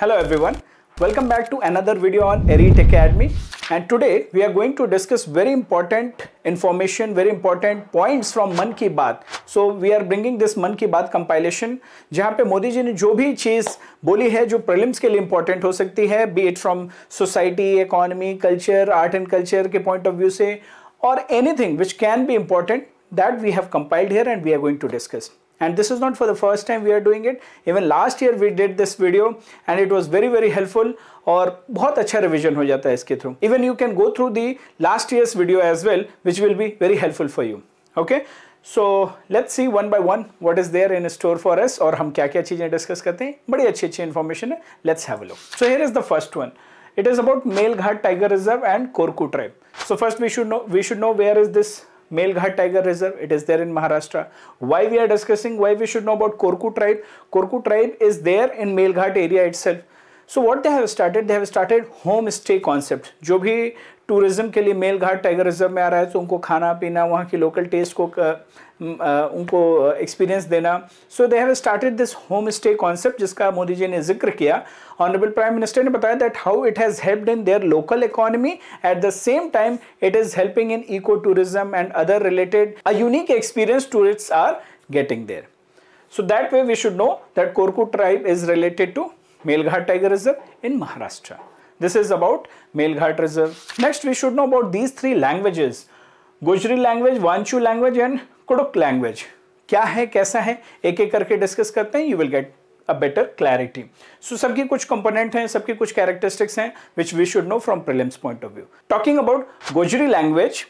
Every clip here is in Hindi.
Hello everyone, welcome back to another video on ERIT Academy and today we are going to discuss very important information, very important points from Man Ki Baat. So we are bringing this Man Ki Baat compilation जहाँ पे मोदी जी ने जो भी चीज़ बोली है जो प्रिलिम्स के लिए इम्पोर्टेंट हो सकती है be it from society economy culture art and culture के पॉइंट ऑफ व्यू से और anything which can be important that we have compiled here and we are going to discuss and this is not for the first time we are doing it even last year we did this video and it was very very helpful or bahut acha revision ho jata hai iske through even you can go through the last year's video as well which will be very helpful for you okay so let's see one by one what is there in store for us or hum kya kya cheeze discuss karte hain badi achi achi information hai let's have a look so here is the first one it is about Melghat Tiger Reserve and Korku Tribe. So first we should know we should know where is this Melghat Tiger Reserve. It is there in Maharashtra. Why we are discussing, why we should know about Korku tribe. Korku tribe is there in Melghat area itself. So what they have started? They have started home stay concept. जो भी tourism के लिए Melghat Tiger Reserve में आ रहा है तो उनको खाना पीना वहाँ की local taste को उनको एक्सपीरियंस देना so they have started this home stay concept जिसका मोदी जी ने जिक्र किया ऑनरेबल प्राइम मिनिस्टर ने बताया that how it has helped in their local economy at the same time it is helping in eco tourism and other related a unique experience tourists are getting there so that way we should know that Korku tribe is related to Melghat tiger reserve in Maharashtra this is about Melghat reserve next we should know about these three languages Gujari language Wancho language and Kudukh language क्या है कैसा है एक एक करके डिस्कस करते हैं you will get a better clarity so सबकी कुछ कंपोनेंट हैं सबकी कुछ कैरेक्टरिस्टिक्स हैं which we should know from prelims point of view talking about Gojri language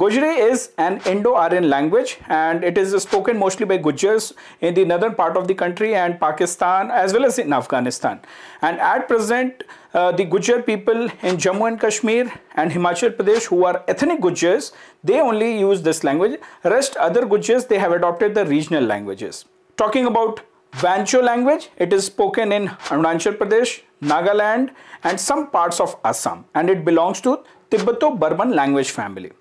Gojri is an Indo-Aryan language and it is spoken mostly by Gujars in the northern part of the country and Pakistan as well as in Afghanistan. And at present, uh, the Gujar people in Jammu and Kashmir and Himachal Pradesh who are ethnic Gujars, they only use this language. Rest other Gujars, they have adopted the regional languages. Talking about Vancho language, it is spoken in Arunachal Pradesh, Nagaland and some parts of Assam and it belongs to Tibeto-Burman language family.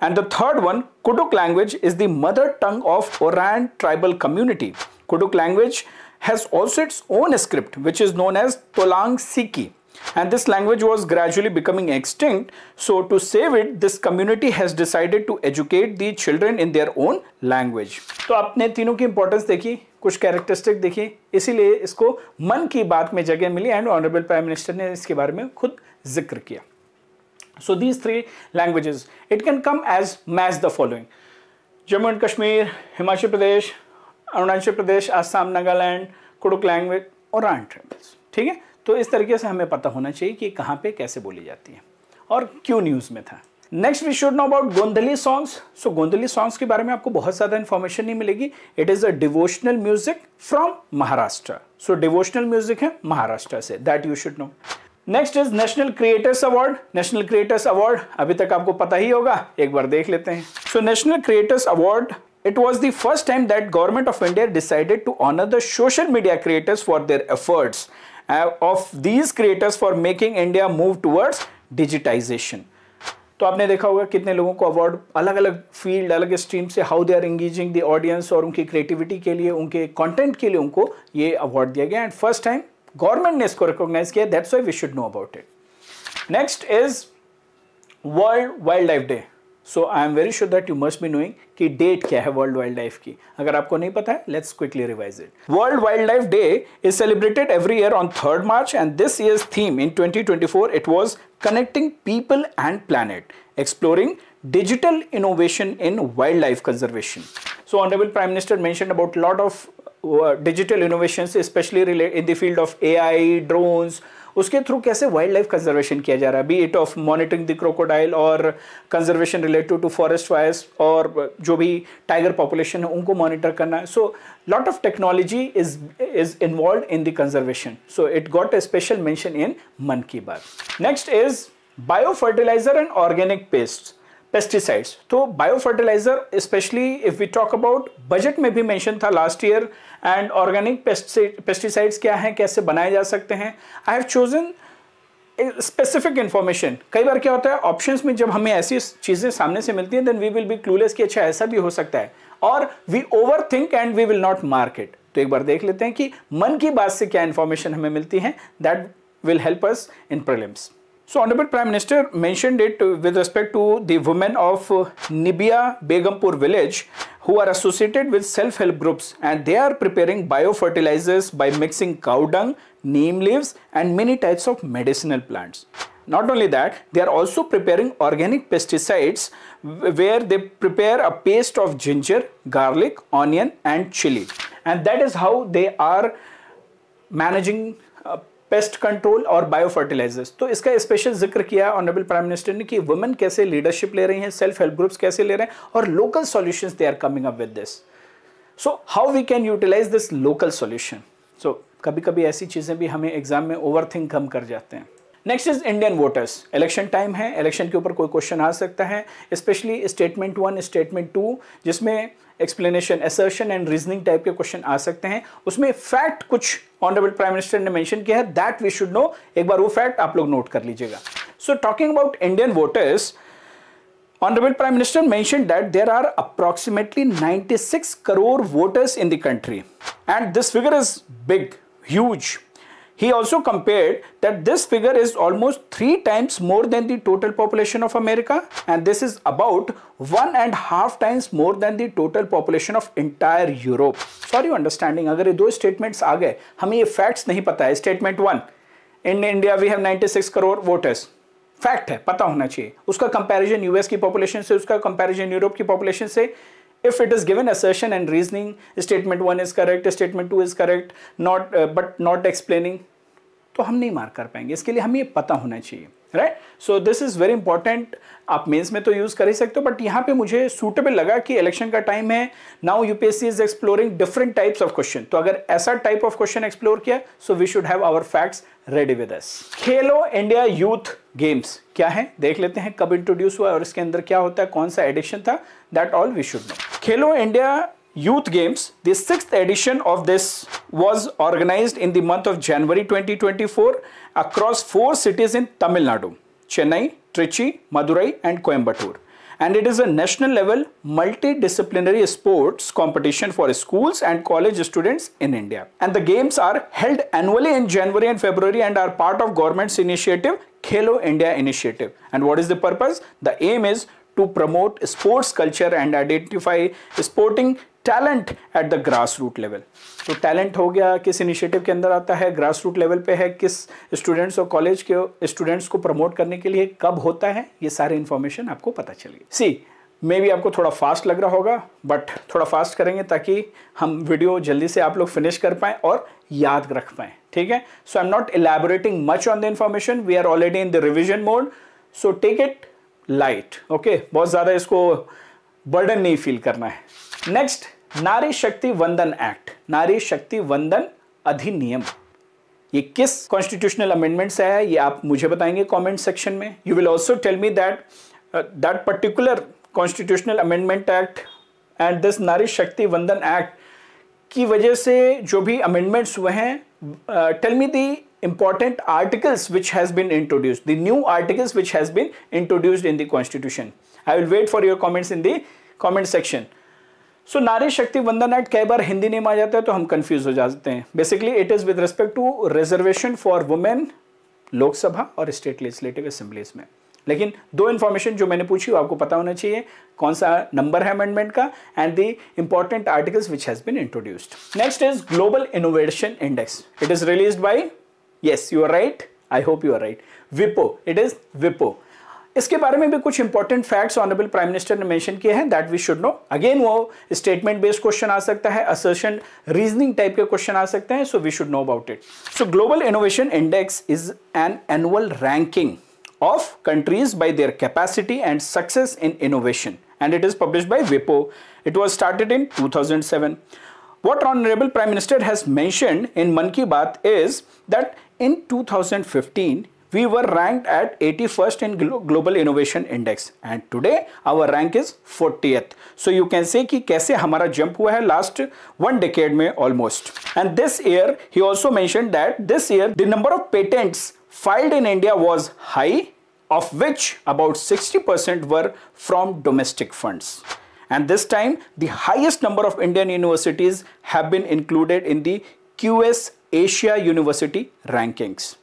And the third one, Kuduk language is the mother tongue of Oran tribal community. Kuduk language has also its own script which is known as Tolang Siki and this language was gradually becoming extinct. So to save it, this community has decided to educate the children in their own language. तो आपने तीनों की importance देखी कुछ कैरेक्टरिस्टिक देखी इसीलिए इसको मन की बात में जगह मिली एंड ऑनरेबल प्राइम मिनिस्टर ने इसके बारे में खुद जिक्र किया So these three languages, it can come as match the following. Jammu and Kashmir, Himachal Pradesh, arunachal pradesh assam nagaland kuduk language or आन tribals theek hai to is tarike se hame pata hona chahiye ki kahan pe kaise boli jati hai aur क्यों news mein tha next we should know about Gondhali songs so Gondhali songs के बारे में आपको बहुत ज़्यादा इन्फॉर्मेशन नहीं मिलेगी it is a devotional music from Maharashtra so devotional music है महाराष्ट्र से that you should know next is national creators award national creators award अभी तक आपको पता ही होगा एक बार देख लेते हैं so national creators award it was the first time that government of India decided to honour the social media creators for their efforts of these creators for making India move towards digitisation तो आपने देखा होगा कितने लोगों को अवार्ड अलग अलग फील्ड अलग स्ट्रीम से how they are engaging the audience और उनकी क्रिएटिविटी के लिए उनके कंटेंट के लिए उनको ये अवार्ड दिया गया एंड फर्स्ट टाइम गवर्नमेंट ने इसको रिकॉग्नाइज किया that's why we should know about it next is world wildlife day so I am very sure that you must be knowing कि डेट क्या है वर्ल्ड वाइल्ड लाइफ की अगर आपको नहीं पता है let's quickly revise it world wildlife day is celebrated every year on third March and this year theme in 2024 it was connecting people and planet exploring digital innovation in wild life conservation so honourable prime minister mention about lot of digital innovation specially relate in the field of A I drones उसके थ्रू कैसे वाइल्ड लाइफ कंजर्वेशन किया जा रहा है be it of monitoring the crocodile और conservation related to forest fires और जो भी टाइगर पॉपुलेशन है उनको मॉनिटर करना है so lot of technology is is involve in the conservation so it got a special mention in Mann की Baat next is bio fertiliser and organic pest pesticides तो bio fertiliser specially if we talk about budget में भी मेंशन था last year and organic pesticides क्या हैं कैसे बनाए जा सकते हैं I have chosen specific information कई बार क्या होता है ऑप्शंस में जब हमें ऐसी चीज़ें सामने से मिलती हैं then we will be clueless कि अच्छा ऐसा भी हो सकता है और we overthink and we will not market तो एक बार देख लेते हैं कि मन की बात से क्या इन्फॉर्मेशन हमें मिलती है that will help us in problems So Honorable Prime Minister mentioned it with respect to the women of uh, Nibia Begampur village who are associated with self-help groups and they are preparing biofertilizers by mixing cow dung, neem leaves and many types of medicinal plants. Not only that, they are also preparing organic pesticides where they prepare a paste of ginger, garlic, onion and chili. And that is how they are managing uh, pest control और बायो फर्टिलाइजर्स तो इसका स्पेशल जिक्र किया ऑनरेबल प्राइम मिनिस्टर ने कि वुमेन कैसे लीडरशिप ले रही हैं सेल्फ हेल्प ग्रुप्स कैसे ले रहे हैं और local solutions they are coming up with this so how we can utilise this local solution so कभी कभी ऐसी चीज़ें भी हमें एग्जाम में ओवर थिंक हम कर जाते हैं next is Indian voters election time है इलेक्शन के ऊपर कोई क्वेश्चन आ सकता है specially statement one statement two जिसमें explanation assertion and reasoning type के क्वेश्चन आ सकते हैं उसमें फैक्ट कुछ ऑनरेबल प्राइम मिनिस्टर ने मैंशन किया है दैट वी शुड नो एक बार वो फैक्ट आप लोग नोट कर लीजिएगा so talking about Indian voters honourable prime minister mention that there are approximately ninety six crore voters in the country and this figure is big huge He also compared that this figure is almost three times more than the total population of America and this is about one and half times more than the total population of entire Europe. Sorry understanding अगर ये दो statements आ गए हमें ये facts नहीं पता है statement 1 in India we have 96 crore voters fact है पता होना चाहिए उसका कंपैरिजन यूएस की पॉपुलेशन से उसका कंपैरिजन यूरोप की population se if it is given assertion and reasoning statement one is correct statement two is correct not uh, but not explaining तो हम नहीं मार कर पाएंगे इसके लिए हमें ये पता होना चाहिए right so this is very important आप मेंस में तो यूज़ कर ही सकते हो बट यहाँ पे मुझे सूटेबल लगा कि इलेक्शन का टाइम है now UPSC is exploring different types of question तो अगर ऐसा टाइप ऑफ क्वेश्चन एक्सप्लोर किया so we should have our facts ready with us Khelo India youth games क्या है देख लेते हैं कब इंट्रोड्यूस हुआ और इसके अंदर क्या होता है कौन सा एडिशन था that all we should know Khelo India Youth Games, the sixth edition of this was organized in the month of January 2024 across four cities in Tamil Nadu, Chennai, Trichy, Madurai and Coimbatore. And it is a national level multidisciplinary sports competition for schools and college students in India. And the games are held annually in January and February and are part of government's initiative Khelo India initiative. And what is the purpose? The aim is to promote sports culture and identify sporting talent at the grass root level तो टैलेंट हो गया किस इनिशिएटिव के अंदर आता है ग्रास रूट लेवल पे है किस स्टूडेंट्स और कॉलेज के स्टूडेंट्स को प्रमोट करने के लिए कब होता है ये सारे इन्फॉर्मेशन आपको पता चले सी मे भी आपको थोड़ा फास्ट लग रहा होगा बट थोड़ा फास्ट करेंगे ताकि हम वीडियो जल्दी से आप लोग फिनिश कर पाएँ और याद रख पाएँ ठीक है so I am not elaborating much on the information we are already in the revision mode so take it light okay बहुत ज़्यादा इसको बर्डन नहीं फील करना है नेक्स्ट नारी शक्ति वंदन एक्ट नारी शक्ति वंदन अधिनियम ये किस कॉन्स्टिट्यूशनल अमेंडमेंट से है ये आप मुझे बताएंगे कमेंट सेक्शन में you will also tell me that that particular constitutional amendment act and this Nari Shakti वंदन एक्ट की वजह से जो भी अमेंडमेंट्स हुए हैं tell me the important articles which has been introduce the new articles which has been introduced in the constitution I will wait for your comments in the comment section so so, Nari Shakti वंदन एक्ट कई बार हिंदी नहीं माना जाता है तो हम कंफ्यूज हो जाते हैं basically it is with respect to reservation for women Lok Sabha और स्टेट लेजिस्लेटिव असेंबलीज में लेकिन दो इन्फॉर्मेशन जो मैंने पूछी आपको पता होना चाहिए कौन सा नंबर है अमेंडमेंट का and the important articles which has been introduced next is global innovation index it is release by yes you are right I hope you are right विपो it is विपो इसके बारे में भी कुछ important facts honourable prime minister ने मेंशन किए हैं that we should know again वो स्टेटमेंट बेस्ड क्वेश्चन आ सकता है असर्शन रीजनिंग टाइप के क्वेश्चन आ सकते हैं so we should know about it so global innovation index is an annual ranking of countries by their capacity and success in innovation and it is publish by विपो it was started in two What Honorable Prime Minister has mentioned in Man Ki Baat is that in 2015, we were ranked at 81st in Global Innovation Index and today our rank is 40th. So you can say that how our jump हुआ है last one decade में almost. And this year he also mentioned that this year the number of patents filed in India was high of which about 60% were from domestic funds. And this time, the highest number of Indian universities have been included in the QS Asia University rankings.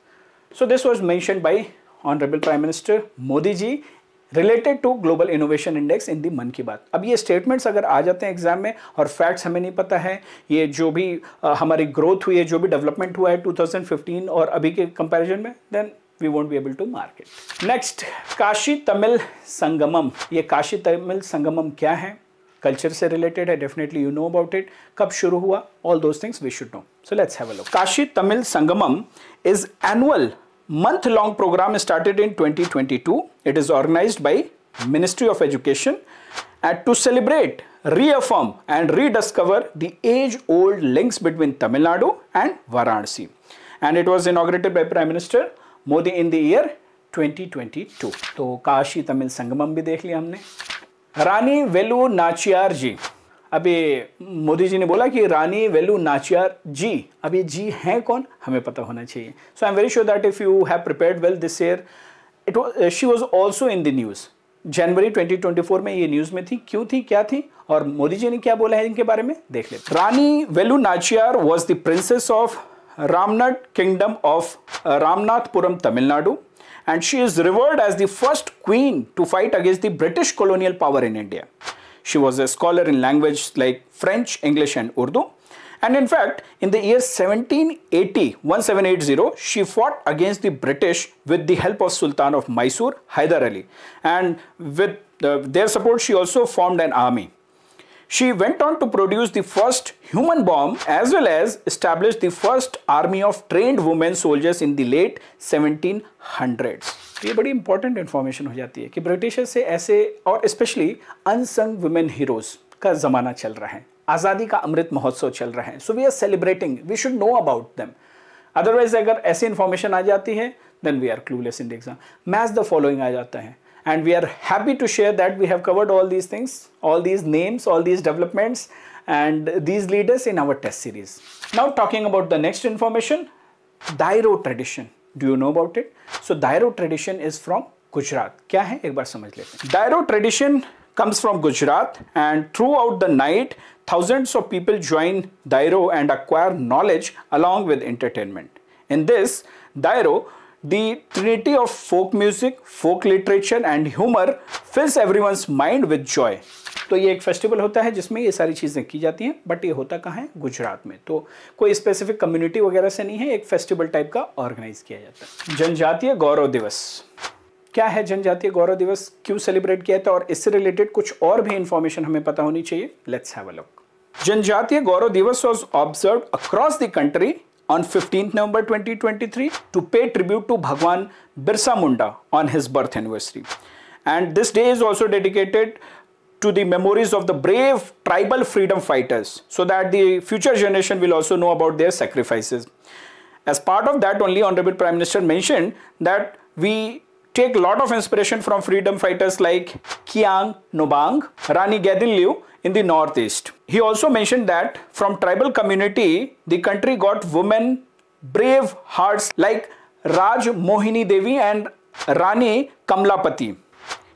So this was mentioned by Honorable Prime Minister Modi ji related to global innovation index in the Mann की बात अब ये स्टेटमेंट्स अगर आ जाते हैं एग्जाम में और फैक्ट्स हमें नहीं पता है ये जो भी आ, हमारी ग्रोथ हुई है जो भी डेवलपमेंट हुआ है 2015 और अभी के कंपैरिजन में then we won't be able to market next Kashi Tamil Sangamam ये काशी तमिल संगमम क्या है कल्चर से रिलेटेड है definitely you know about it कब शुरू हुआ all those things we should know so let's Kashi Tamil Sangamam is annual month-long program started in 2022. It is organized by Ministry of Education and to celebrate, reaffirm and rediscover the age-old links between Tamil Nadu and Varanasi. And it was inaugurated by Prime Minister Modi in the year 2022. So, Kashi Tamil Sangamam, भी देख लिया हमने रानी वेलू अभी मोदी जी ने बोला कि रानी वेलू नाचियार जी अभी जी हैं कौन हमें पता होना चाहिए so I am very sure that if you have prepared well this year it she was also in the news जनवरी 2024 में ये न्यूज़ में थी क्यों थी क्या थी और मोदी जी ने क्या बोला है इनके बारे में देख ले Rani Velu Nachiyar was the princess of Ramnath kingdom of Ramanathapuram Tamil Nadu and she is revered as the first queen to fight against the British colonial power in India She was a scholar in languages like French, English and Urdu. And in fact, in the year 1780, 1780, she fought against the British with the help of Sultan of Mysore, Hyder Ali. And with uh, their support, she also formed an army. She went on to produce the first human bomb as well as establish the first army of trained women soldiers in the late 1700s. ये बड़ी इंपॉर्टेंट इन्फॉर्मेशन हो जाती है कि ब्रिटिशर्स से ऐसे और स्पेशली अनसंग वुमेन हीरोज का जमाना चल रहा है आज़ादी का अमृत महोत्सव चल रहा है so we are celebrating we should know about them otherwise अगर ऐसी इन्फॉर्मेशन आ जाती है then we are clueless in exam match the following आ जाता है and we are happy to share that we have covered all these things all these names all these developments and these leaders in our test series now talking about the next information डायरो tradition Do you know about it? So, Dairo tradition is from Gujarat. है एक बार समझ लेते हैं दायरो comes from Gujarat and throughout the night thousands of people join Dairo and acquire knowledge along with entertainment. In this Dairo, the trinity of folk music, folk literature and humor fills everyone's mind with joy. तो ये एक फेस्टिवल होता है जिसमें ये सारी चीज़ें की जाती हैं बट ये होता कहाँ है गुजरात में तो कोई स्पेसिफिक कम्युनिटी वगैरह से नहीं है एक फेस्टिवल टाइप का ऑर्गेनाइज किया जाता है जनजातीय गौरव दिवस क्या है जनजातीय गौरव दिवस क्यों सेलिब्रेट किया था और इससे रिलेटेड कुछ और भी इन्फॉर्मेशन हमें पता होनी चाहिए let's have a look Janjatiya Gaurav Divas was observe across the country on 15th November 2023 to pay tribute to Bhagwan Birsa Munda on his birth anniversary and this day is also dedicated to the memories of the brave tribal freedom fighters so that the future generation will also know about their sacrifices. As part of that only Honorable Prime Minister mentioned that we take a lot of inspiration from freedom fighters like Kiang Nobang, Rani Gadil Liu in the northeast. He also mentioned that from tribal community, the country got women brave hearts like Raj Mohini Devi and Rani Kamlapati.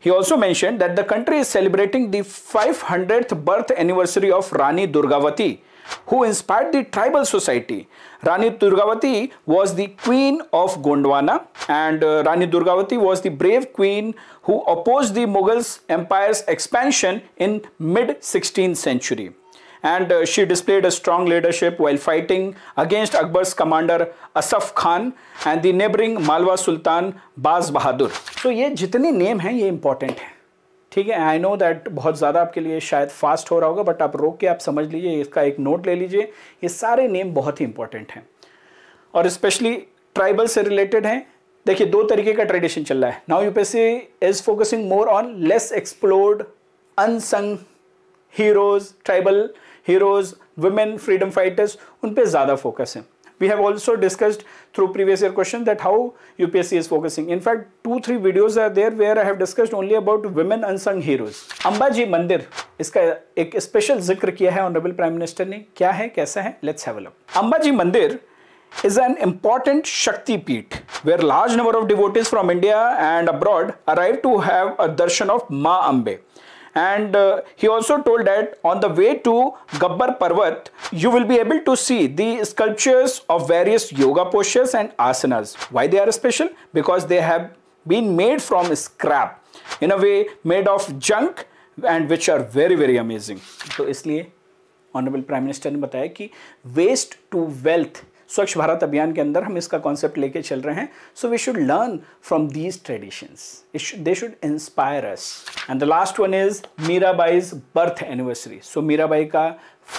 He also mentioned that the country is celebrating the 500th birth anniversary of Rani Durgavati, who inspired the tribal society. Rani Durgavati was the queen of Gondwana and uh, Rani Durgavati was the brave queen who opposed the Mughals empire's expansion in mid 16th century. and uh, she displayed a strong leadership while fighting against Akbar's commander Asaf Khan and the neighboring Malwa Sultan Baz Bahadur. So ये जितने नेम हैं ये important हैं ठीक है आई नो दैट बहुत ज़्यादा आपके लिए शायद फास्ट हो रहा होगा बट आप रोक के आप समझ लीजिए इसका एक नोट ले लीजिए ये सारे नेम बहुत ही इंपॉर्टेंट हैं और स्पेशली ट्राइबल से रिलेटेड हैं देखिए दो तरीके का ट्रेडिशन चल रहा है now UPSC is focusing more on less explored unsung heroes tribal heroes women freedom fighters उन पर ज़्यादा फोकस है we have also discussed through previous year question that how UPSC is focusing. In fact, two three videos are there where I have discussed only about women unsung heroes. Amba ji मंदिर इसका एक स्पेशल जिक्र किया है ऑनरेबल प्राइम मिनिस्टर ने क्या है कैसा है let's have look Amba ji mandir is an important Shakti Peeth where large number of devotees from India and abroad arrive to have a darshan of Ma Ambe. and uh, he also told that on the way to Gabbar Parvat, you will be able to see the sculptures of various yoga postures and asanas. Why they are special? Because they have been made from scrap, in a way made of junk and which are very very amazing. So, इसलिए honourable prime minister ने बताया कि waste to wealth. स्वच्छ भारत अभियान के अंदर हम इसका कॉन्सेप्ट लेके चल रहे हैं so we should learn from these traditions they should inspire us and the last one is Mirabai's birth anniversary so Mirabai का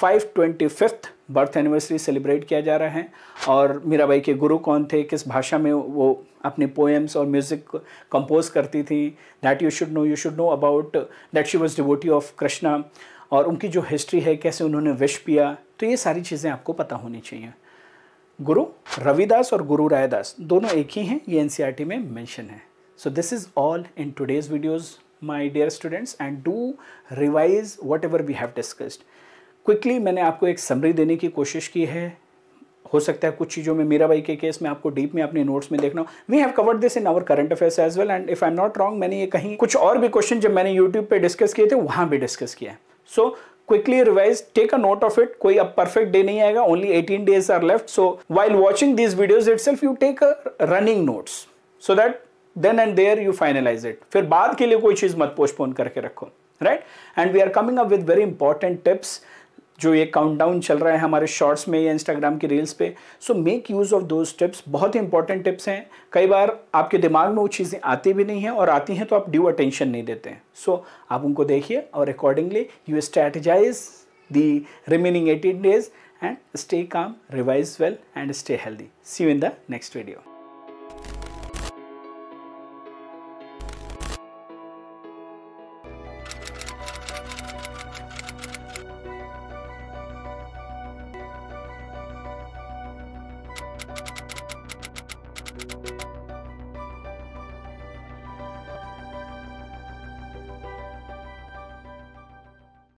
five twenty fifth birth anniversary celebrate किया जा रहा है और मीराबाई के गुरु कौन थे किस भाषा में वो अपने पोएम्स और म्यूज़िक कंपोज करती थी that you should know you should know about that she was devotee of Krishna और उनकी जो हिस्ट्री है कैसे उन्होंने विश पिया तो ये सारी चीज़ें आपको पता होनी चाहिए गुरु रविदास और गुरु रायदास दोनों एक ही हैं ये एन e में मैंशन है so this is all in today's videos my dear students and do revise whatever we have discussed quickly मैंने आपको एक समरी देने की कोशिश की है हो सकता है कुछ चीज़ों में मीरा भाई के केस में आपको डीप में अपने नोट्स में देखना we have covered this in our current affairs as well and if I am not wrong मैंने ये कहीं कुछ और भी क्वेश्चन जब मैंने यूट्यूब पे डिस्कस किए थे वहाँ भी डिस्कस किया है so quickly revise take a note of it कोई अब परफेक्ट डे नहीं आएगा only eighteen days are left so while watching this videos itself you take a running notes so that then and there you finalise it फिर बाद के लिए कोई चीज मत पोस्टपोन करके रखो right and we are coming up with very important tips जो ये काउंटडाउन चल रहा है हमारे शॉर्ट्स में या इंस्टाग्राम की रील्स पे so make use of those tips बहुत ही इंपॉर्टेंट टिप्स हैं कई बार आपके दिमाग में वो चीज़ें आती भी नहीं हैं और आती हैं तो आप ड्यू अटेंशन नहीं देते हैं सो so, आप उनको देखिए और accordingly you strategise the remaining eighteen days and stay calm revise well and stay healthy see you in the next video